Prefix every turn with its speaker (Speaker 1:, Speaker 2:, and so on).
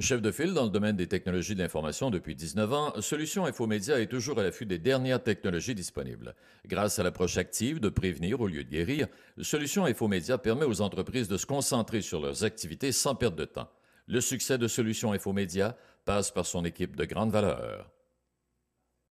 Speaker 1: Chef de file dans le domaine des technologies d'information l'information depuis 19 ans, Solution Infomédia est toujours à l'affût des dernières technologies disponibles. Grâce à l'approche active de prévenir au lieu de guérir, Solution Infomédia permet aux entreprises de se concentrer sur leurs activités sans perdre de temps. Le succès de Solution Infomédia passe par son équipe de grande valeur.